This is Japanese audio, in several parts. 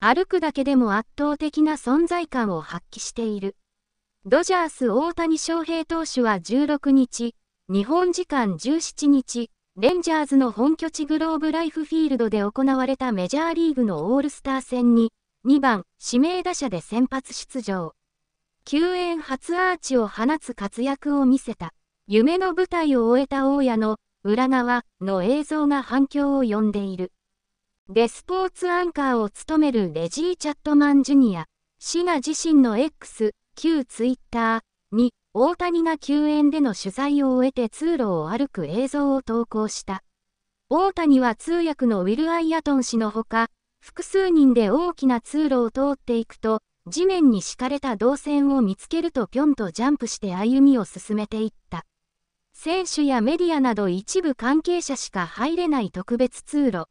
歩くだけでも圧倒的な存在感を発揮している。ドジャース大谷翔平投手は16日、日本時間17日、レンジャーズの本拠地グローブライフフィールドで行われたメジャーリーグのオールスター戦に、2番指名打者で先発出場。救援初アーチを放つ活躍を見せた。夢の舞台を終えた大家の裏側の映像が反響を呼んでいる。でスポーツアンカーを務めるレジー・チャットマン・ジュニア氏が自身の X 旧ツイッターに大谷が球援での取材を終えて通路を歩く映像を投稿した大谷は通訳のウィル・アイアトン氏のほか複数人で大きな通路を通っていくと地面に敷かれた動線を見つけるとぴょんとジャンプして歩みを進めていった選手やメディアなど一部関係者しか入れない特別通路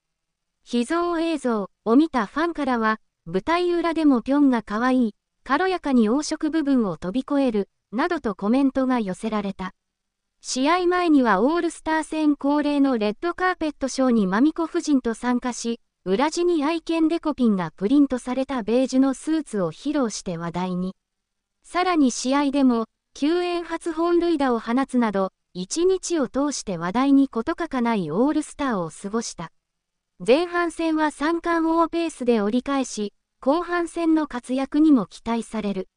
秘蔵映像を見たファンからは、舞台裏でもぴょんが可愛い、軽やかに黄色部分を飛び越える、などとコメントが寄せられた。試合前にはオールスター戦恒例のレッドカーペットショーにマミコ夫人と参加し、裏地に愛犬デコピンがプリントされたベージュのスーツを披露して話題に。さらに試合でも、救援初本塁打を放つなど、一日を通して話題に事欠かないオールスターを過ごした。前半戦は三冠王ペースで折り返し、後半戦の活躍にも期待される。